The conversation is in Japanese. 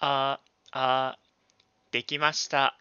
あ、あ、できました。